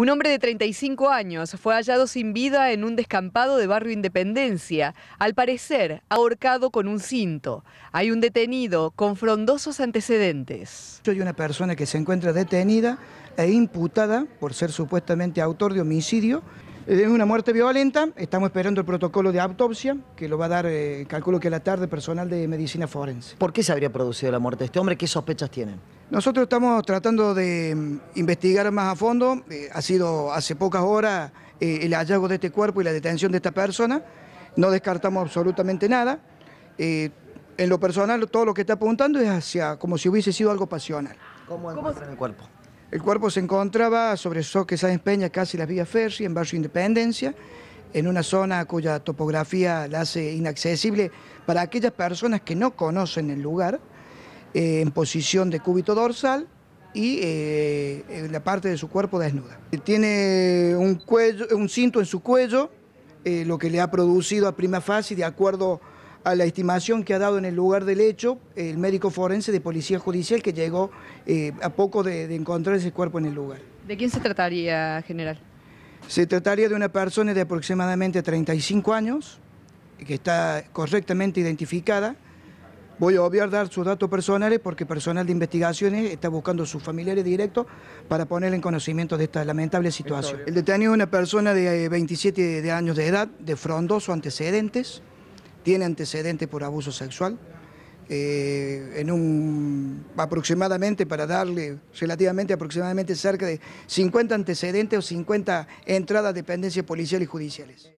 Un hombre de 35 años fue hallado sin vida en un descampado de barrio Independencia, al parecer ahorcado con un cinto. Hay un detenido con frondosos antecedentes. Hay una persona que se encuentra detenida e imputada por ser supuestamente autor de homicidio. Es una muerte violenta, estamos esperando el protocolo de autopsia, que lo va a dar, eh, calculo que a la tarde, personal de medicina forense. ¿Por qué se habría producido la muerte de este hombre? ¿Qué sospechas tienen? Nosotros estamos tratando de mm, investigar más a fondo. Eh, ha sido hace pocas horas eh, el hallazgo de este cuerpo y la detención de esta persona. No descartamos absolutamente nada. Eh, en lo personal, todo lo que está apuntando es hacia como si hubiese sido algo pasional. ¿Cómo, se el cuerpo? El cuerpo se encontraba sobre Soque Sáenz Peña, casi las vías Fersi, en Barrio Independencia, en una zona cuya topografía la hace inaccesible para aquellas personas que no conocen el lugar eh, en posición de cúbito dorsal y eh, en la parte de su cuerpo desnuda. Tiene un, cuello, un cinto en su cuello, eh, lo que le ha producido a prima fase, de acuerdo a la estimación que ha dado en el lugar del hecho el médico forense de policía judicial que llegó a poco de, de encontrar ese cuerpo en el lugar. ¿De quién se trataría, general? Se trataría de una persona de aproximadamente 35 años, que está correctamente identificada, Voy a obviar dar sus datos personales porque personal de investigaciones está buscando a sus familiares directos para ponerle en conocimiento de esta lamentable situación. El detenido es una persona de 27 eh, años de edad, de frondoso antecedentes, tiene antecedentes por abuso sexual. Eh, en un aproximadamente, para darle relativamente aproximadamente cerca de 50 antecedentes o 50 entradas de dependencias policiales y judiciales.